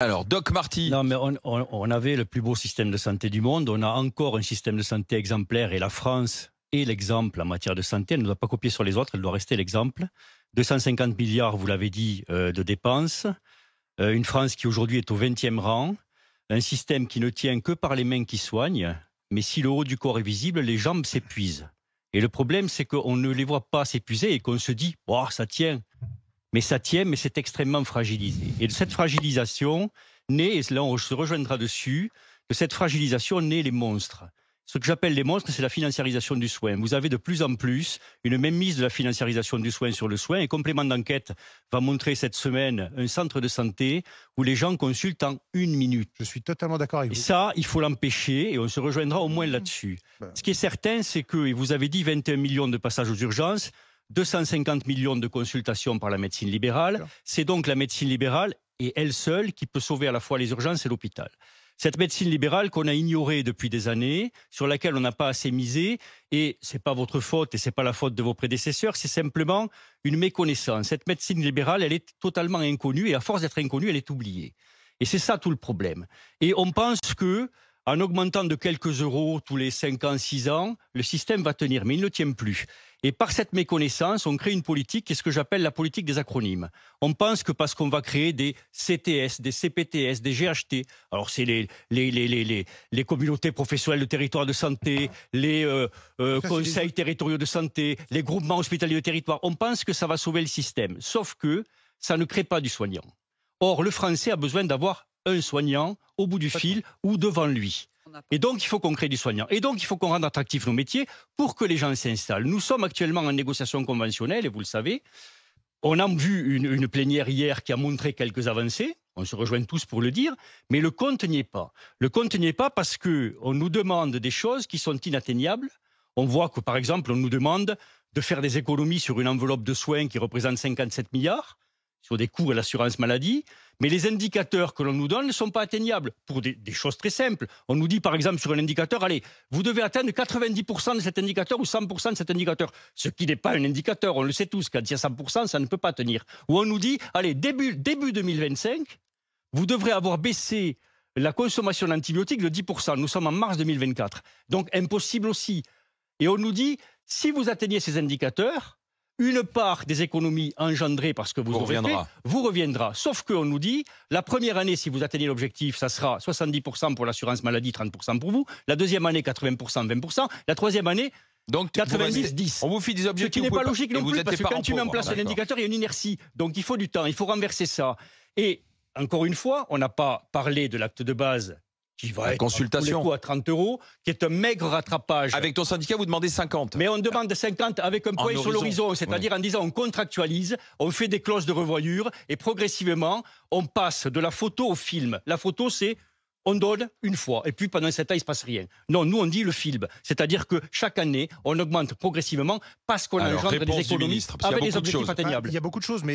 Alors, Doc Marty. Non, mais on, avait le plus beau système de santé du monde. On a encore un système de santé exemplaire et la France est l'exemple en matière de santé. Elle ne doit pas copier sur les autres, elle doit rester l'exemple. 250 milliards, vous l'avez dit, euh, de dépenses. Euh, une France qui aujourd'hui est au 20e rang. Un système qui ne tient que par les mains qui soignent. Mais si le haut du corps est visible, les jambes s'épuisent. Et le problème, c'est qu'on ne les voit pas s'épuiser et qu'on se dit, oh, ça tient, mais ça tient, mais c'est extrêmement fragilisé. Et de cette fragilisation naît, et là on se rejoindra dessus, de cette fragilisation naît les monstres. Ce que j'appelle les monstres, c'est la financiarisation du soin. Vous avez de plus en plus une même mise de la financiarisation du soin sur le soin. Et complément d'enquête va montrer cette semaine un centre de santé où les gens consultent en une minute. Je suis totalement d'accord avec vous. Et ça, il faut l'empêcher et on se rejoindra au moins mmh. là-dessus. Bah. Ce qui est certain, c'est que, et vous avez dit 21 millions de passages aux urgences, 250 millions de consultations par la médecine libérale. C'est donc la médecine libérale et elle seule qui peut sauver à la fois les urgences et l'hôpital. Cette médecine libérale qu'on a ignorée depuis des années, sur laquelle on n'a pas assez misé, et ce n'est pas votre faute et ce n'est pas la faute de vos prédécesseurs, c'est simplement une méconnaissance. Cette médecine libérale, elle est totalement inconnue et à force d'être inconnue, elle est oubliée. Et c'est ça tout le problème. Et on pense que en augmentant de quelques euros tous les 5 ans, 6 ans, le système va tenir, mais il ne tient plus. Et par cette méconnaissance, on crée une politique qui ce que j'appelle la politique des acronymes. On pense que parce qu'on va créer des CTS, des CPTS, des GHT, alors c'est les, communautés professionnelles de territoire de santé, les euh, euh, conseils territoriaux de santé, les groupements hospitaliers de territoire, on pense que ça va sauver le système. Sauf que ça ne crée pas du soignant. Or, le français a besoin d'avoir un soignant au bout du fil ou devant lui. Et donc, il faut qu'on crée du soignant. Et donc, il faut qu'on rende attractif nos métiers pour que les gens s'installent. Nous sommes actuellement en négociation conventionnelle, et vous le savez. On a vu une, une plénière hier qui a montré quelques avancées. On se rejoint tous pour le dire. Mais le compte n'y est pas. Le compte n'y est pas parce qu'on nous demande des choses qui sont inatteignables. On voit que, par exemple, on nous demande de faire des économies sur une enveloppe de soins qui représente 57 milliards, sur des coûts à l'assurance maladie. Mais les indicateurs que l'on nous donne ne sont pas atteignables pour des, choses très simples. On nous dit par exemple sur un indicateur, allez, vous devez atteindre 90% de cet indicateur ou 100% de cet indicateur, ce qui n'est pas un indicateur, on le sait tous, quand il y a 100%, ça ne peut pas tenir. Ou on nous dit, allez, début, début 2025, vous devrez avoir baissé la consommation d'antibiotiques de 10%. Nous sommes en mars 2024. Donc impossible aussi. Et on nous dit, si vous atteignez ces indicateurs, une part des économies engendrées parce que vous, vous vous reviendra. Sauf qu'on nous dit, la première année, si vous atteignez l'objectif, ça sera 70% pour l'assurance maladie, 30% pour vous. La deuxième année, 80%, 20%. La troisième année, donc 90, 10. On vous fait des objectifs. Ce qui n'est pas logique non plus, parce que quand tu mets en place un indicateur, il y a une inertie. Donc il faut du temps, il faut renverser ça. Et encore une fois, on n'a pas parlé de l'acte de base qui va la être consultation. Coup à 30 euros, qui est un maigre rattrapage. Avec ton syndicat, vous demandez 50. Mais on demande 50 avec un point sur l'horizon, c'est-à-dire en disant on contractualise, on fait des clauses de revoyure et progressivement, on passe de la photo au film. La photo, c'est on donne une fois, et puis pendant certain ans, il ne se passe rien. Non, nous, on dit le film. C'est-à-dire que chaque année, on augmente progressivement parce qu'on a engendre des économies avec des objectifs atteignables. Ah, il y a beaucoup de choses, mais